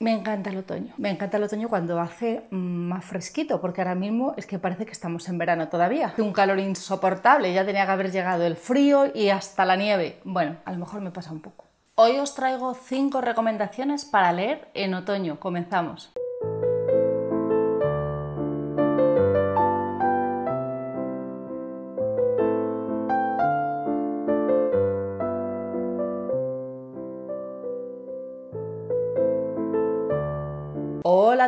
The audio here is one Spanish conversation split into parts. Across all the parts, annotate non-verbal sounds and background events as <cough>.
Me encanta el otoño. Me encanta el otoño cuando hace mm, más fresquito, porque ahora mismo es que parece que estamos en verano todavía. Un calor insoportable, ya tenía que haber llegado el frío y hasta la nieve. Bueno, a lo mejor me pasa un poco. Hoy os traigo cinco recomendaciones para leer en otoño. Comenzamos.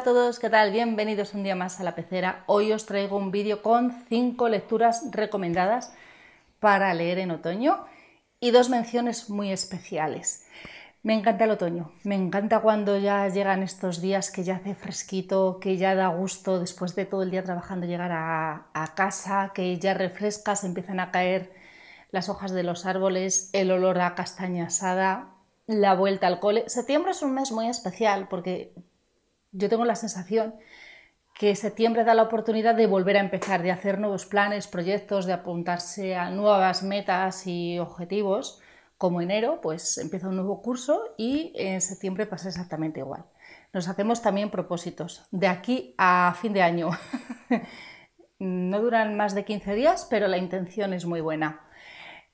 a todos, ¿qué tal? Bienvenidos un día más a la pecera. Hoy os traigo un vídeo con 5 lecturas recomendadas para leer en otoño y dos menciones muy especiales. Me encanta el otoño, me encanta cuando ya llegan estos días que ya hace fresquito, que ya da gusto después de todo el día trabajando llegar a, casa, que ya refresca, se empiezan a caer las hojas de los árboles, el olor a castaña asada, la vuelta al cole. Septiembre es un mes muy especial porque yo tengo la sensación que septiembre da la oportunidad de volver a empezar, de hacer nuevos planes, proyectos, de apuntarse a nuevas metas y objetivos. Como enero, pues empieza un nuevo curso y en septiembre pasa exactamente igual. Nos hacemos también propósitos de aquí a fin de año. <laughs> no duran más de 15 días, pero la intención es muy buena.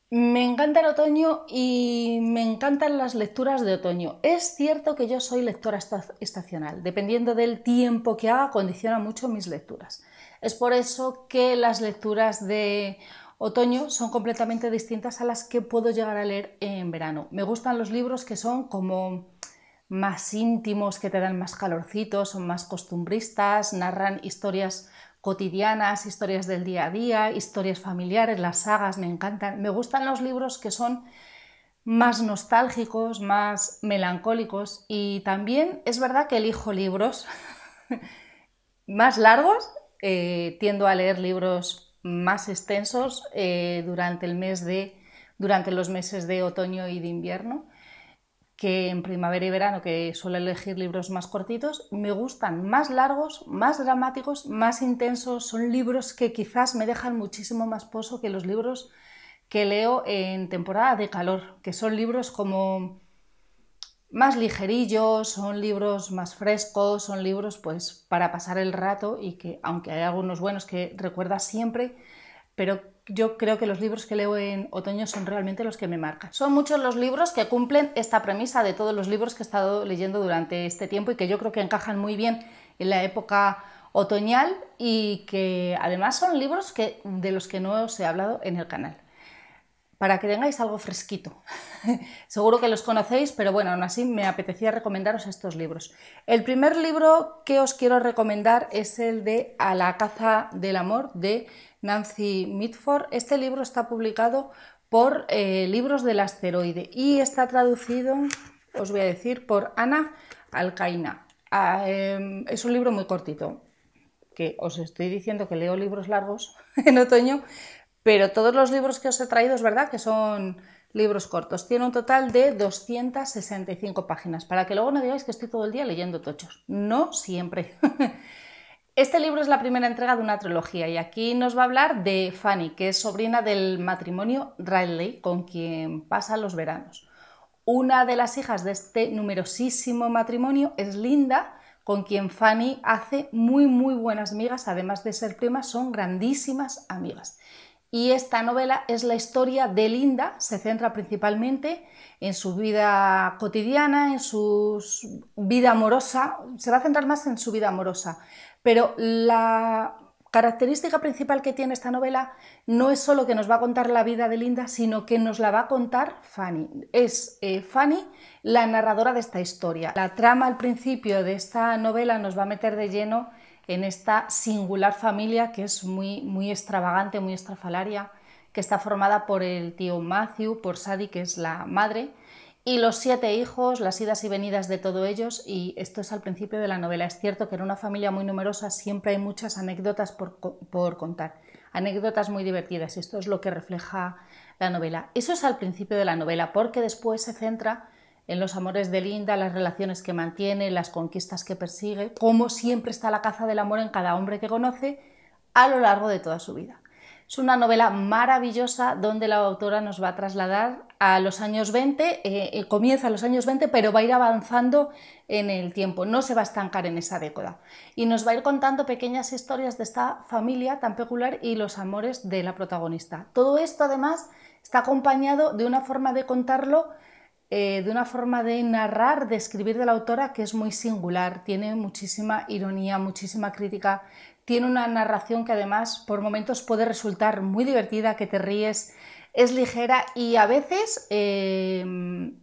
Me encanta el otoño y me encantan las lecturas de otoño. Es cierto que yo soy lectora estacional. Dependiendo del tiempo que haga, condiciona mucho mis lecturas. Es por eso que las lecturas de otoño son completamente distintas a las que puedo llegar a leer en verano. Me gustan los libros que son como más íntimos, que te dan más calorcito, son más costumbristas, narran historias cotidianas, historias del día a día, historias familiares, las sagas me encantan. Me gustan los libros que son más nostálgicos, más melancólicos y también es verdad que elijo libros <laughs> más largos, eh, tiendo a leer libros más extensos eh, durante el mes de durante los meses de otoño y de invierno que en primavera y verano, que suelo elegir libros más cortitos, me gustan más largos, más dramáticos, más intensos. Son libros que quizás me dejan muchísimo más pozo que los libros que leo en temporada de calor, que son libros como más ligerillos, son libros más frescos, son libros pues para pasar el rato y que aunque hay algunos buenos que recuerda siempre, pero yo creo que los libros que leo en otoño son realmente los que me marcan. Son muchos los libros que cumplen esta premisa de todos los libros que he estado leyendo durante este tiempo y que yo creo que encajan muy bien en la época otoñal y que además son libros que, de los que no os he hablado en el canal. Para que tengáis algo fresquito. <laughs> Seguro que los conocéis, pero bueno, aún así me apetecía recomendaros estos libros. El primer libro que os quiero recomendar es el de A la caza del amor de Nancy Mitford. Este libro está publicado por eh, Libros del Asteroide y está traducido, os voy a decir, por Ana Alcaina. Ah, em, es un libro muy cortito, que os estoy diciendo que leo libros largos <laughs> en otoño, pero todos los libros que os he traído es verdad que son libros cortos. Tiene un total de 265 páginas, para que luego no digáis que estoy todo el día leyendo tochos. No siempre. <laughs> Este libro es la primera entrega de una trilogía y aquí nos va a hablar de Fanny, que es sobrina del matrimonio Riley, con quien pasa los veranos. Una de las hijas de este numerosísimo matrimonio es Linda, con quien Fanny hace muy muy buenas amigas, además de ser primas, son grandísimas amigas. Y esta novela es la historia de Linda, se centra principalmente en su vida cotidiana, en su vida amorosa, se va a centrar más en su vida amorosa, pero la característica principal que tiene esta novela no es solo que nos va a contar la vida de Linda, sino que nos la va a contar Fanny. Es eh, Fanny la narradora de esta historia. La trama al principio de esta novela nos va a meter de lleno en esta singular familia que es muy, muy extravagante, muy estrafalaria, que está formada por el tío Matthew, por Sadie, que es la madre, y los siete hijos, las idas y venidas de todos ellos, y esto es al principio de la novela. Es cierto que en una familia muy numerosa siempre hay muchas anécdotas por, contar, anécdotas muy divertidas, y esto es lo que refleja la novela. Eso es al principio de la novela, porque después se centra en los amores de Linda, las relaciones que mantiene, las conquistas que persigue, cómo siempre está la caza del amor en cada hombre que conoce a lo largo de toda su vida. Es una novela maravillosa donde la autora nos va a trasladar a los años 20, eh, eh, comienza a los años 20, pero va a ir avanzando en el tiempo, no se va a estancar en esa década. Y nos va a ir contando pequeñas historias de esta familia tan peculiar y los amores de la protagonista. Todo esto además está acompañado de una forma de contarlo eh, de una forma de narrar, de escribir de la autora que es muy singular, tiene muchísima ironía, muchísima crítica, tiene una narración que además por momentos puede resultar muy divertida, que te ríes, es ligera y a veces em,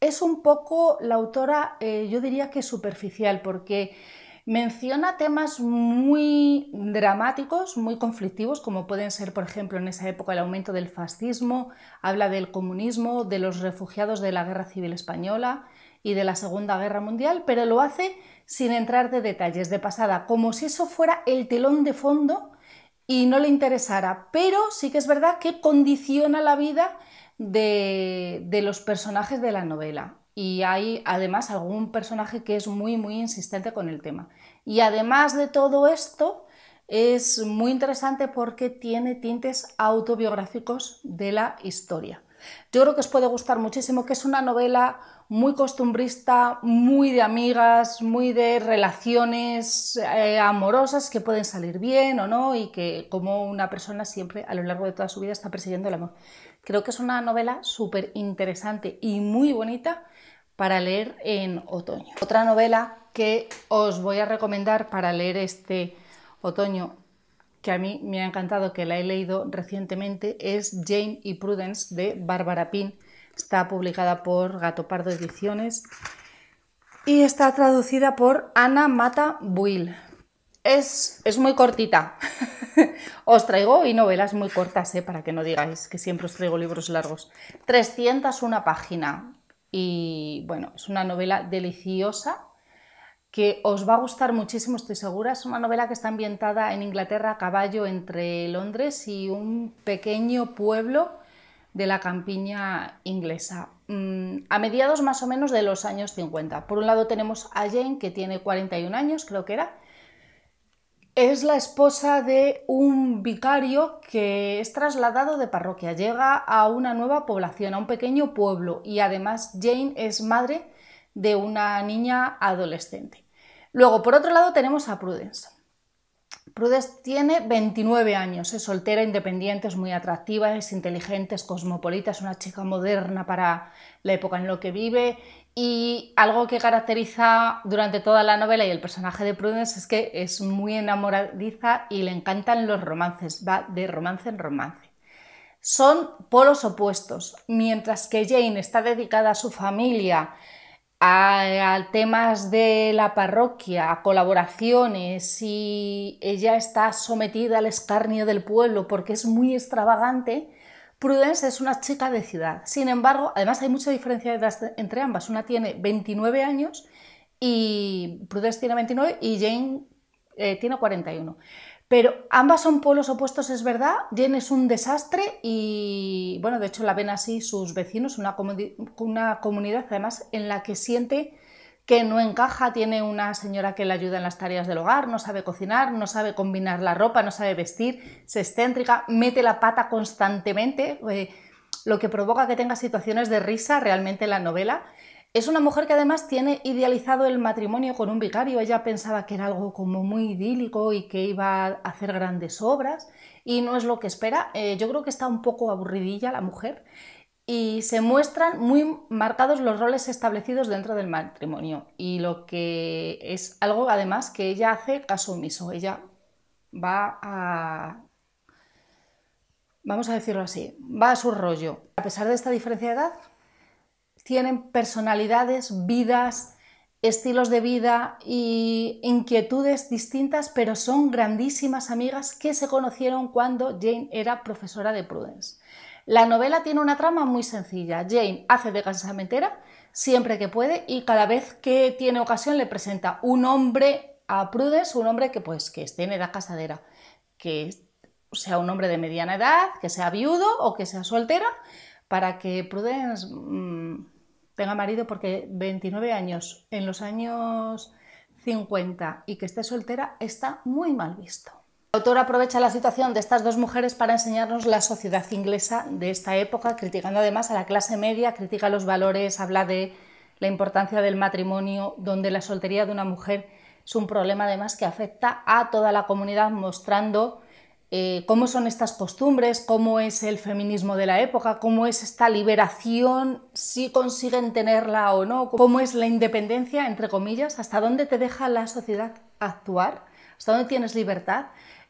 es un poco la autora, eh, yo diría que superficial, porque menciona temas muy dramáticos, muy conflictivos, como pueden ser, por ejemplo, en esa época el aumento del fascismo, habla del comunismo, de los refugiados de la Guerra Civil Española y de la Segunda Guerra Mundial, pero lo hace sin entrar de detalles de pasada, como si eso fuera el telón de fondo y no le interesara. Pero sí que es verdad que condiciona la vida de, los personajes de la novela. Y hay además algún personaje que es muy, muy insistente con el tema. Y además de todo esto, es muy interesante porque tiene tintes autobiográficos de la historia. Yo creo que os puede gustar muchísimo, que es una novela muy costumbrista, muy de amigas, muy de relaciones eh, amorosas que pueden salir bien o no y que como una persona siempre a lo largo de toda su vida está persiguiendo el amor. Creo que es una novela súper interesante y muy bonita para leer en otoño. Otra novela que os voy a recomendar para leer este otoño que a mí me ha encantado, que la he leído recientemente, es Jane y Prudence de Barbara Pin Está publicada por Gato Pardo Ediciones y está traducida por Ana Mata Buil. Es, es muy cortita. <laughs> os traigo y novelas muy cortas, eh, para que no digáis que siempre os traigo libros largos. 301 página. Y bueno, es una novela deliciosa que os va a gustar muchísimo, estoy segura. Es una novela que está ambientada en Inglaterra a caballo entre Londres y un pequeño pueblo de la campiña inglesa, mm, a mediados más o menos de los años 50. Por un lado tenemos a Jane, que tiene 41 años, creo que era. Es la esposa de un vicario que es trasladado de parroquia, llega a una nueva población, a un pequeño pueblo, y además Jane es madre de una niña adolescente. Luego, por otro lado, tenemos a Prudence. Prudence tiene 29 años, es soltera, independiente, es muy atractiva, es inteligente, es cosmopolita, es una chica moderna para la época en la que vive y algo que caracteriza durante toda la novela y el personaje de Prudence es que es muy enamoradiza y le encantan los romances, va de romance en romance. Son polos opuestos, mientras que Jane está dedicada a su familia, a, temas de la parroquia, a colaboraciones y ella está sometida al escarnio del pueblo porque es muy extravagante, Prudence es una chica de ciudad. Sin embargo, además hay mucha diferencia entre ambas. Una tiene 29 años y Prudence tiene 29 y Jane eh, tiene 41. Pero ambas son polos opuestos, es verdad. Jen es un desastre y, bueno, de hecho la ven así sus vecinos, una, comunidad además en la que siente que no encaja, tiene una señora que le ayuda en las tareas del hogar, no sabe cocinar, no sabe combinar la ropa, no sabe vestir, se excéntrica, mete la pata constantemente, eh, lo que provoca que tenga situaciones de risa realmente en la novela. Es una mujer que además tiene idealizado el matrimonio con un vicario. Ella pensaba que era algo como muy idílico y que iba a hacer grandes obras y no es lo que espera. Eh, yo creo que está un poco aburridilla la mujer y se muestran muy marcados los roles establecidos dentro del matrimonio y lo que es algo además que ella hace caso omiso. Ella va a vamos a decirlo así, va a su rollo. A pesar de esta diferencia de edad, tienen personalidades, vidas, estilos de vida y inquietudes distintas, pero son grandísimas amigas que se conocieron cuando Jane era profesora de Prudence. La novela tiene una trama muy sencilla. Jane hace de casamentera siempre que puede y cada vez que tiene ocasión le presenta un hombre a Prudence, un hombre que pues que esté en edad casadera, que sea un hombre de mediana edad, que sea viudo o que sea soltera, para que Prudence mm, tenga marido porque 29 años en los años 50 y que esté soltera está muy mal visto. El autor aprovecha la situación de estas dos mujeres para enseñarnos la sociedad inglesa de esta época, criticando además a la clase media, critica los valores, habla de la importancia del matrimonio, donde la soltería de una mujer es un problema además que afecta a toda la comunidad, mostrando eh, cómo son estas costumbres, cómo es el feminismo de la época, cómo es esta liberación, si consiguen tenerla o no, cómo es la independencia, entre comillas, hasta dónde te deja la sociedad actuar, hasta dónde tienes libertad.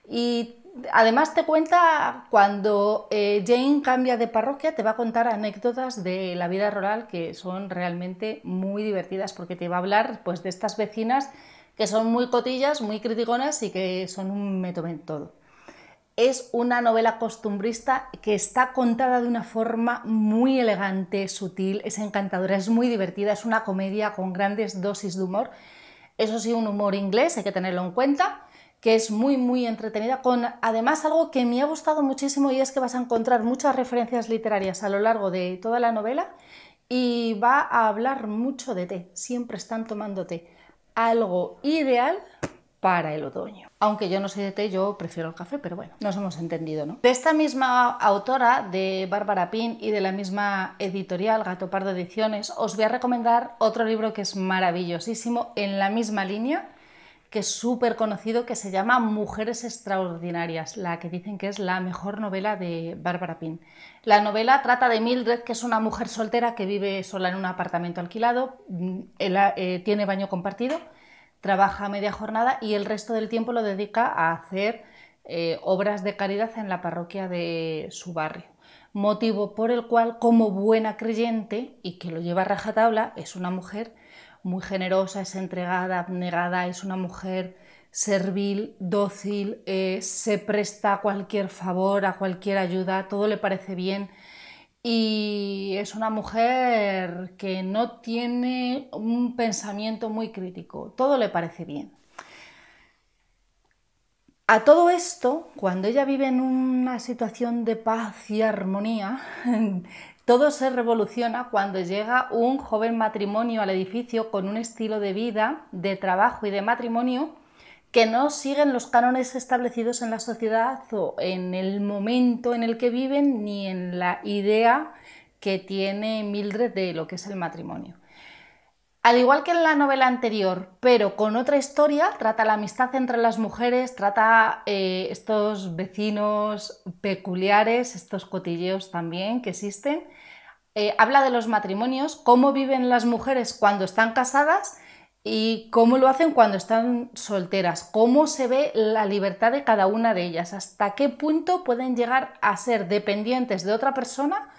Y además te cuenta cuando eh, Jane cambia de parroquia, te va a contar anécdotas de la vida rural que son realmente muy divertidas porque te va a hablar pues, de estas vecinas que son muy cotillas, muy criticonas y que son un método en todo es una novela costumbrista que está contada de una forma muy elegante, sutil, es encantadora, es muy divertida, es una comedia con grandes dosis de humor. Eso sí, un humor inglés, hay que tenerlo en cuenta, que es muy, muy entretenida, con además algo que me ha gustado muchísimo y es que vas a encontrar muchas referencias literarias a lo largo de toda la novela y va a hablar mucho de té, siempre están tomando té. Algo ideal para el otoño. Aunque yo no soy de té, yo prefiero el café, pero bueno, nos hemos entendido, ¿no? De esta misma autora, de Bárbara Pin y de la misma editorial, Gato Pardo Ediciones, os voy a recomendar otro libro que es maravillosísimo en la misma línea, que es súper conocido, que se llama Mujeres Extraordinarias, la que dicen que es la mejor novela de Bárbara Pin. La novela trata de Mildred, que es una mujer soltera que vive sola en un apartamento alquilado, mm, eh, tiene baño compartido trabaja media jornada y el resto del tiempo lo dedica a hacer eh, obras de caridad en la parroquia de su barrio. Motivo por el cual, como buena creyente y que lo lleva a rajatabla, es una mujer muy generosa, es entregada, abnegada, es una mujer servil, dócil, eh, se presta a cualquier favor, a cualquier ayuda, todo le parece bien y es una mujer que no tiene un pensamiento muy crítico, todo le parece bien. A todo esto, cuando ella vive en una situación de paz y armonía, <laughs> todo se revoluciona cuando llega un joven matrimonio al edificio con un estilo de vida, de trabajo y de matrimonio que no siguen los cánones establecidos en la sociedad o en el momento en el que viven ni en la idea que tiene Mildred de lo que es el matrimonio. Al igual que en la novela anterior, pero con otra historia, trata la amistad entre las mujeres, trata eh, estos vecinos peculiares, estos cotilleos también que existen, eh, habla de los matrimonios, cómo viven las mujeres cuando están casadas y cómo lo hacen cuando están solteras, cómo se ve la libertad de cada una de ellas, hasta qué punto pueden llegar a ser dependientes de otra persona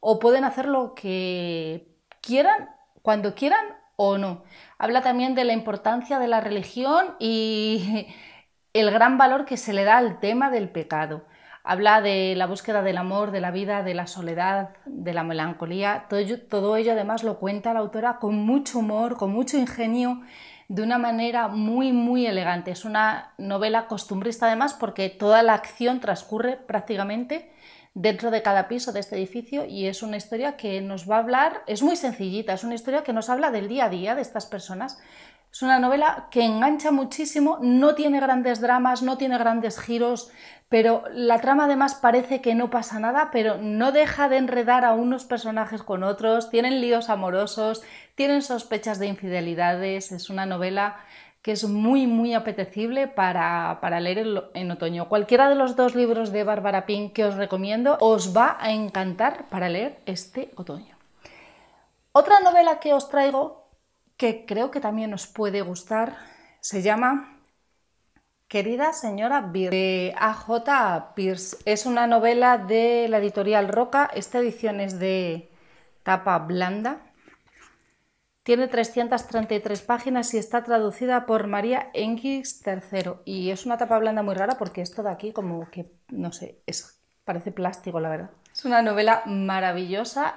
o pueden hacer lo que quieran, cuando quieran o no. Habla también de la importancia de la religión y <laughs> el gran valor que se le da al tema del pecado. Habla de la búsqueda del amor, de la vida, de la soledad, de la melancolía. Todo ello, además lo cuenta la autora con mucho humor, con mucho ingenio, de una manera muy, muy elegante. Es una novela costumbrista además porque toda la acción transcurre prácticamente dentro de cada piso de este edificio y es una historia que nos va a hablar, es muy sencillita, es una historia que nos habla del día a día de estas personas. Es una novela que engancha muchísimo, no tiene grandes dramas, no tiene grandes giros, pero la trama además parece que no pasa nada, pero no deja de enredar a unos personajes con otros, tienen líos amorosos, tienen sospechas de infidelidades, es una novela que es muy, muy apetecible para, leer en, otoño. Cualquiera de los dos libros de Bárbara Pink que os recomiendo os va a encantar para leer este otoño. Otra novela que os traigo, que creo que también os puede gustar, se llama Querida señora Birce de A.J. Pierce, es una novela de la editorial Roca. Esta edición es de tapa blanda. Tiene 333 páginas y está traducida por María Enquist III. Y es una tapa blanda muy rara porque esto de aquí, como que, no sé, es, parece plástico, la verdad. Es una novela maravillosa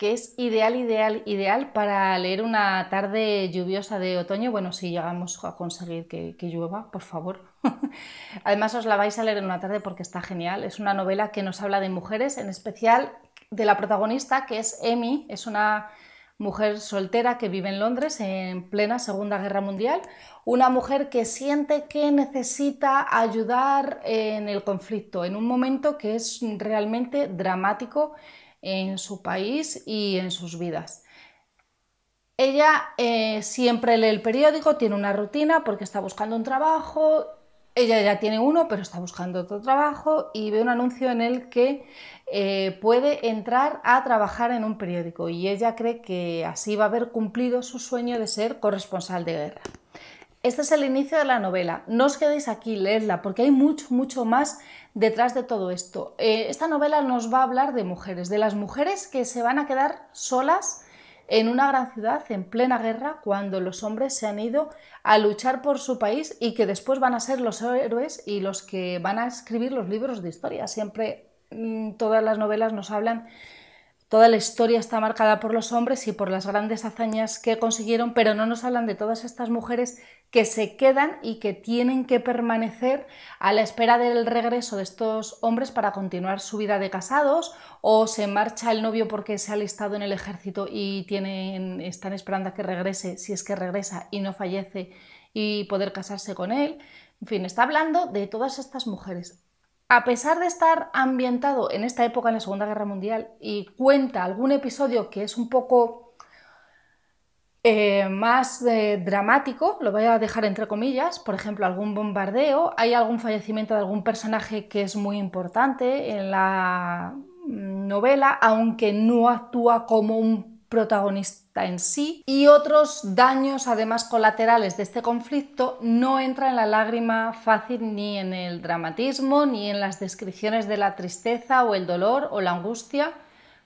que es ideal, ideal, ideal para leer una tarde lluviosa de otoño. Bueno, si llegamos a conseguir que, llueva, por favor. <laughs> Además os la vais a leer en una tarde porque está genial. Es una novela que nos habla de mujeres, en especial de la protagonista, que es Emmy. Es una mujer soltera que vive en Londres en plena Segunda Guerra Mundial, una mujer que siente que necesita ayudar en el conflicto, en un momento que es realmente dramático en su país y en sus vidas. Ella eh, siempre lee el periódico, tiene una rutina porque está buscando un trabajo, ella ya tiene uno, pero está buscando otro trabajo y ve un anuncio en el que eh, puede entrar a trabajar en un periódico y ella cree que así va a haber cumplido su sueño de ser corresponsal de guerra. Este es el inicio de la novela. No os quedéis aquí, leedla, porque hay mucho, mucho más detrás de todo esto. Eh, esta novela nos va a hablar de mujeres, de las mujeres que se van a quedar solas en una gran ciudad en plena guerra cuando los hombres se han ido a luchar por su país y que después van a ser los héroes y los que van a escribir los libros de historia. Siempre mm, todas las novelas nos hablan Toda la historia está marcada por los hombres y por las grandes hazañas que consiguieron, pero no nos hablan de todas estas mujeres que se quedan y que tienen que permanecer a la espera del regreso de estos hombres para continuar su vida de casados o se marcha el novio porque se ha alistado en el ejército y tienen, están esperando a que regrese, si es que regresa y no fallece y poder casarse con él. En fin, está hablando de todas estas mujeres a pesar de estar ambientado en esta época, en la Segunda Guerra Mundial, y cuenta algún episodio que es un poco eh, más eh, dramático, lo voy a dejar entre comillas, por ejemplo, algún bombardeo, hay algún fallecimiento de algún personaje que es muy importante en la mm, novela, aunque no actúa como un protagonista en sí y otros daños además colaterales de este conflicto no entra en la lágrima fácil ni en el dramatismo ni en las descripciones de la tristeza o el dolor o la angustia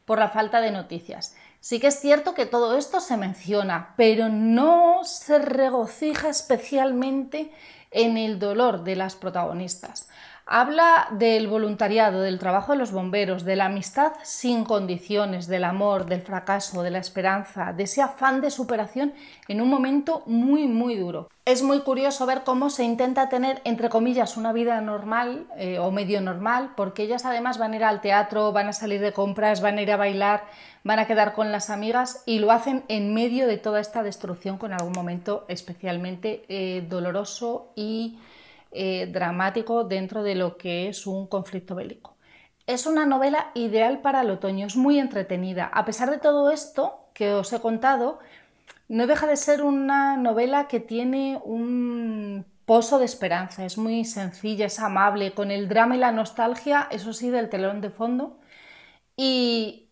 por la falta de noticias. Sí que es cierto que todo esto se menciona, pero no se regocija especialmente en el dolor de las protagonistas. Habla del voluntariado, del trabajo de los bomberos, de la amistad sin condiciones, del amor, del fracaso, de la esperanza, de ese afán de superación en un momento muy, muy duro. Es muy curioso ver cómo se intenta tener, entre comillas, una vida normal eh, o medio normal, porque ellas además van a ir al teatro, van a salir de compras, van a ir a bailar, van a quedar con las amigas y lo hacen en medio de toda esta destrucción con algún momento especialmente eh, doloroso y eh, dramático dentro de lo que es un conflicto bélico. Es una novela ideal para el otoño, es muy entretenida. A pesar de todo esto que os he contado, no deja de ser una novela que tiene un pozo de esperanza, es muy sencilla, es amable, con el drama y la nostalgia, eso sí, del telón de fondo. Y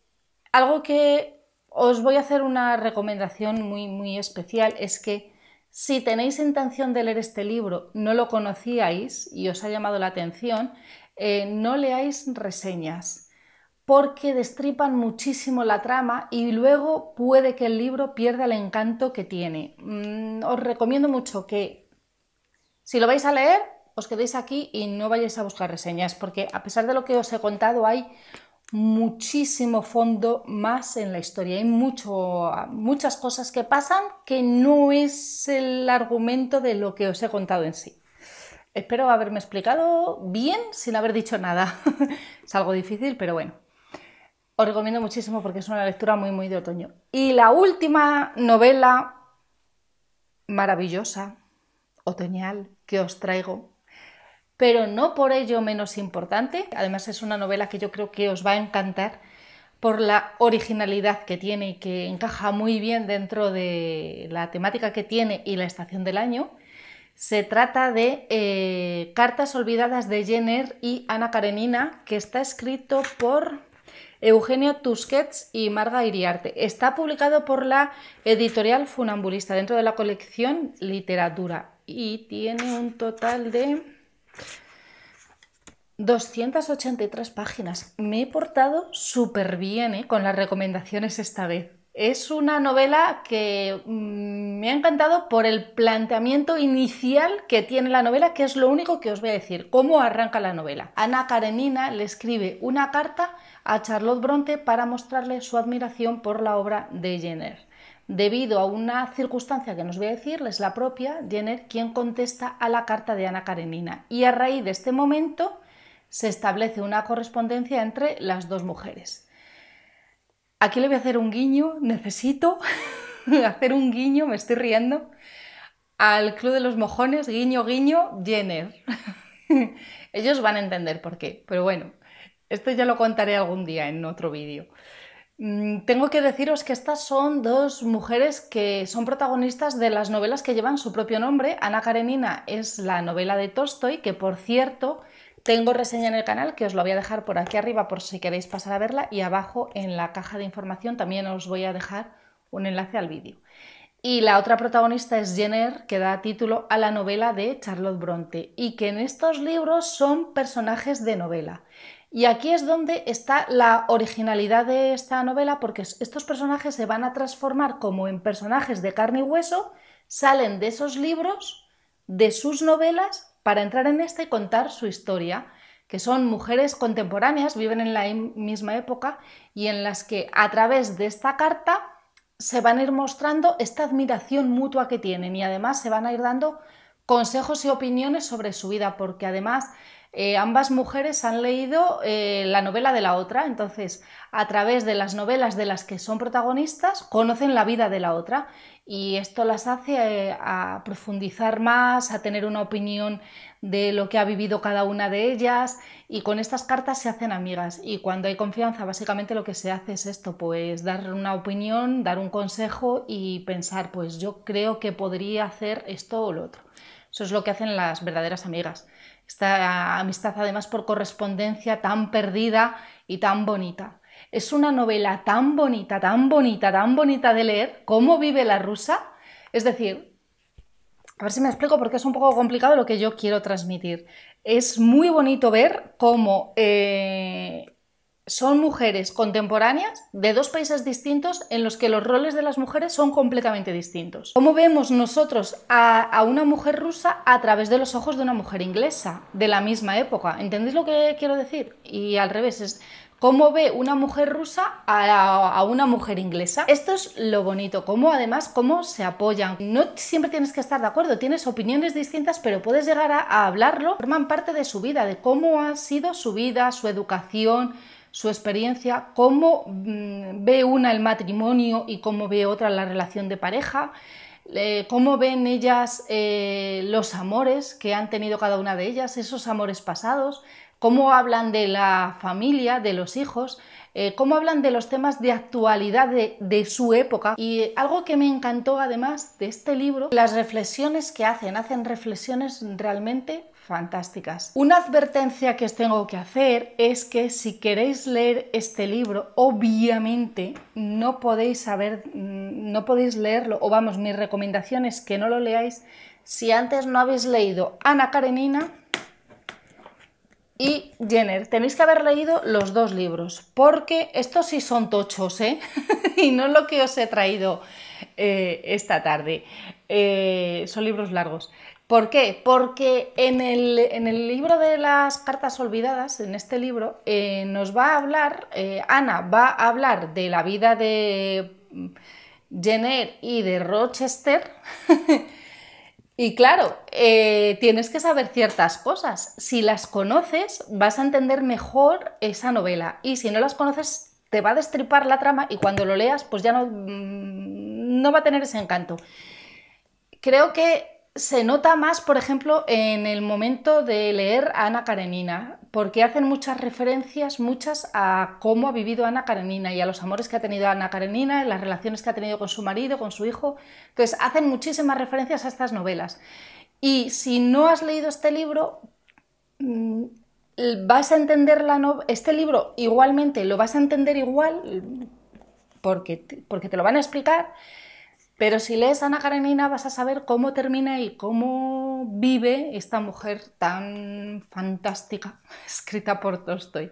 algo que os voy a hacer una recomendación muy, muy especial es que si tenéis intención de leer este libro, no lo conocíais y os ha llamado la atención, eh, no leáis reseñas porque destripan muchísimo la trama y luego puede que el libro pierda el encanto que tiene. Mm, os recomiendo mucho que si lo vais a leer, os quedéis aquí y no vayáis a buscar reseñas, porque a pesar de lo que os he contado, hay muchísimo fondo más en la historia. Hay mucho, muchas cosas que pasan que no es el argumento de lo que os he contado en sí. Espero haberme explicado bien sin haber dicho nada. <laughs> es algo difícil, pero bueno. Os recomiendo muchísimo porque es una lectura muy, muy de otoño. Y la última novela maravillosa, otoñal, que os traigo pero no por ello menos importante. Además es una novela que yo creo que os va a encantar por la originalidad que tiene y que encaja muy bien dentro de la temática que tiene y la estación del año. Se trata de eh, Cartas Olvidadas de Jenner y Ana Karenina, que está escrito por Eugenio Tusquets y Marga Iriarte. Está publicado por la editorial Funambulista dentro de la colección Literatura y tiene un total de 283 páginas. Me he portado súper bien eh, con las recomendaciones esta vez. Es una novela que mm, me ha encantado por el planteamiento inicial que tiene la novela, que es lo único que os voy a decir, cómo arranca la novela. Ana Karenina le escribe una carta a Charlotte Bronte para mostrarle su admiración por la obra de Jenner debido a una circunstancia que nos voy a decir, es la propia Jenner quien contesta a la carta de Ana Karenina. Y a raíz de este momento se establece una correspondencia entre las dos mujeres. Aquí le voy a hacer un guiño, necesito <laughs> hacer un guiño, me estoy riendo, al Club de los Mojones, guiño, guiño, Jenner. <laughs> Ellos van a entender por qué, pero bueno, esto ya lo contaré algún día en otro vídeo. Mm, tengo que deciros que estas son dos mujeres que son protagonistas de las novelas que llevan su propio nombre. Ana Karenina es la novela de Tolstoy, que por cierto tengo reseña en el canal que os lo voy a dejar por aquí arriba por si queréis pasar a verla y abajo en la caja de información también os voy a dejar un enlace al vídeo. Y la otra protagonista es Jenner, que da título a la novela de Charlotte Bronte, y que en estos libros son personajes de novela. Y aquí es donde está la originalidad de esta novela, porque estos personajes se van a transformar como en personajes de carne y hueso, salen de esos libros, de sus novelas, para entrar en esta y contar su historia, que son mujeres contemporáneas, viven en la misma época, y en las que a través de esta carta se van a ir mostrando esta admiración mutua que tienen y además se van a ir dando consejos y opiniones sobre su vida, porque además eh, ambas mujeres han leído eh, la novela de la otra, entonces a través de las novelas de las que son protagonistas conocen la vida de la otra y esto las hace eh, a profundizar más, a tener una opinión de lo que ha vivido cada una de ellas y con estas cartas se hacen amigas y cuando hay confianza básicamente lo que se hace es esto, pues dar una opinión, dar un consejo y pensar pues yo creo que podría hacer esto o lo otro. Eso es lo que hacen las verdaderas amigas esta amistad además por correspondencia tan perdida y tan bonita. Es una novela tan bonita, tan bonita, tan bonita de leer, cómo vive la rusa. Es decir, a ver si me explico porque es un poco complicado lo que yo quiero transmitir. Es muy bonito ver cómo eh, son mujeres contemporáneas de dos países distintos en los que los roles de las mujeres son completamente distintos. ¿Cómo vemos nosotros a, una mujer rusa a través de los ojos de una mujer inglesa de la misma época? ¿Entendéis lo que quiero decir? Y al revés, es cómo ve una mujer rusa a, una mujer inglesa. Esto es lo bonito, cómo además, cómo se apoyan. No siempre tienes que estar de acuerdo, tienes opiniones distintas, pero puedes llegar a hablarlo. Forman parte de su vida, de cómo ha sido su vida, su educación, su experiencia, cómo mm, ve una el matrimonio y cómo ve otra la relación de pareja, eh, cómo ven ellas eh, los amores que han tenido cada una de ellas, esos amores pasados, cómo hablan de la familia, de los hijos, eh, cómo hablan de los temas de actualidad de, de, su época. Y algo que me encantó además de este libro, las reflexiones que hacen, hacen reflexiones realmente fantásticas. Una advertencia que os tengo que hacer es que si queréis leer este libro, obviamente no podéis saber, mm, no podéis leerlo, o vamos, mi recomendación es que no lo leáis si antes no habéis leído Ana Karenina y Jenner. Tenéis que haber leído los dos libros, porque estos sí son tochos, ¿eh? <laughs> y no lo que os he traído eh, esta tarde. Eh, son libros largos. ¿Por qué? Porque en el, libro de las cartas olvidadas, en este libro, eh, nos va a hablar, eh, Ana va a hablar de la vida de Jenner y de Rochester. <laughs> y claro, eh, tienes que saber ciertas cosas. Si las conoces, vas a entender mejor esa novela. Y si no las conoces, te va a destripar la trama y cuando lo leas, pues ya no, mm, no va a tener ese encanto. Creo que se nota más, por ejemplo, en el momento de leer a Ana Karenina, porque hacen muchas referencias, muchas a cómo ha vivido Ana Karenina y a los amores que ha tenido Ana Karenina, las relaciones que ha tenido con su marido, con su hijo. Entonces, hacen muchísimas referencias a estas novelas. Y si no has leído este libro, mm, vas a entender la no... este libro igualmente, lo vas a entender igual porque porque te lo van a explicar pero si lees Ana Karenina vas a saber cómo termina y cómo vive esta mujer tan fantástica, <laughs> escrita por Tolstoy.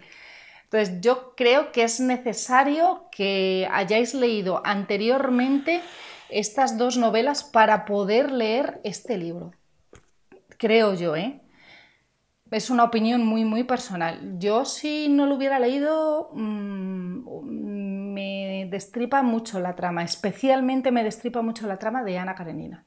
Entonces yo creo que es necesario que hayáis leído anteriormente estas dos novelas para poder leer este libro. Creo yo, ¿eh? Es una opinión muy, muy personal. Yo si no lo hubiera leído, mm, destripa mucho la trama, especialmente me destripa mucho la trama de Ana Karenina.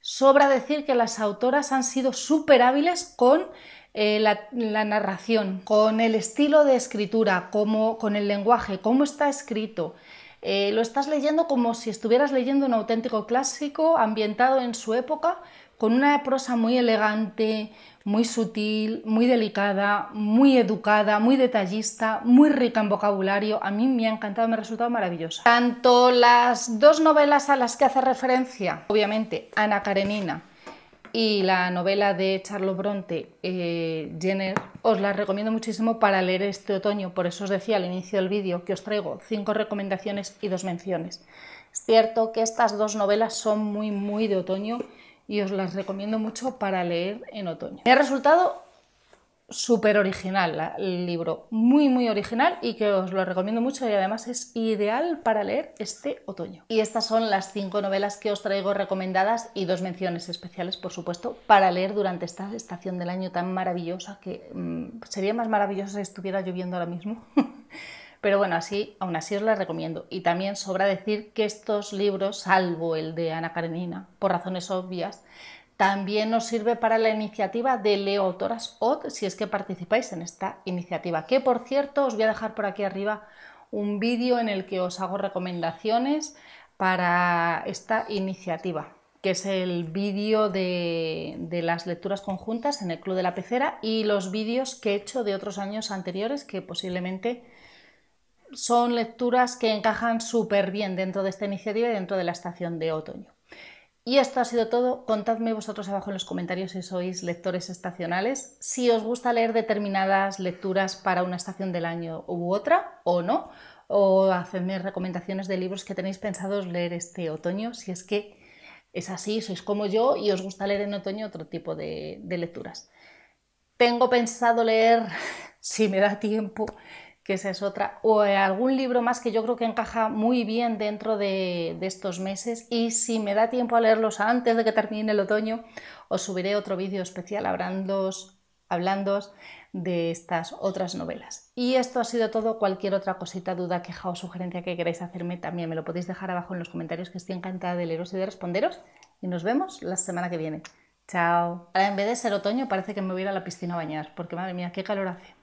Sobra decir que las autoras han sido súper hábiles con eh, la, narración, con el estilo de escritura, como, con el lenguaje, cómo está escrito. Eh, lo estás leyendo como si estuvieras leyendo un auténtico clásico ambientado en su época, con una prosa muy elegante, muy sutil, muy delicada, muy educada, muy detallista, muy rica en vocabulario. A mí me ha encantado, me ha resultado maravillosa. Tanto las dos novelas a las que hace referencia, obviamente Ana Karenina y la novela de Charlo Bronte, eh, Jenner, os las recomiendo muchísimo para leer este otoño. Por eso os decía al inicio del vídeo que os traigo cinco recomendaciones y dos menciones. Es cierto que estas dos novelas son muy, muy de otoño y os las recomiendo mucho para leer en otoño. Me ha resultado súper original el libro, muy muy original y que os lo recomiendo mucho y además es ideal para leer este otoño. Y estas son las cinco novelas que os traigo recomendadas y dos menciones especiales, por supuesto, para leer durante esta estación del año tan maravillosa que mm, sería más maravillosa si estuviera lloviendo ahora mismo. <laughs> Pero bueno, así, aún así os la recomiendo. Y también sobra decir que estos libros, salvo el de Ana Karenina, por razones obvias, también nos sirve para la iniciativa de Leo Autoras O.D. si es que participáis en esta iniciativa. Que por cierto, os voy a dejar por aquí arriba un vídeo en el que os hago recomendaciones para esta iniciativa, que es el vídeo de, de, las lecturas conjuntas en el Club de la Pecera y los vídeos que he hecho de otros años anteriores que posiblemente son lecturas que encajan súper bien dentro de esta iniciativa y dentro de la estación de otoño. Y esto ha sido todo. Contadme vosotros abajo en los comentarios si sois lectores estacionales, si os gusta leer determinadas lecturas para una estación del año u otra o no, o hacedme recomendaciones de libros que tenéis pensados leer este otoño, si es que es así, sois como yo y os gusta leer en otoño otro tipo de, de lecturas. Tengo pensado leer, <laughs> si me da tiempo, que esa es otra, o algún libro más que yo creo que encaja muy bien dentro de, estos meses y si me da tiempo a leerlos antes de que termine el otoño, os subiré otro vídeo especial hablando, hablando de estas otras novelas. Y esto ha sido todo, cualquier otra cosita, duda, queja o sugerencia que queráis hacerme también me lo podéis dejar abajo en los comentarios que estoy encantada de leeros y de responderos y nos vemos la semana que viene. Chao. Ahora en vez de ser otoño parece que me voy a ir a la piscina a bañar porque madre mía, qué calor hace.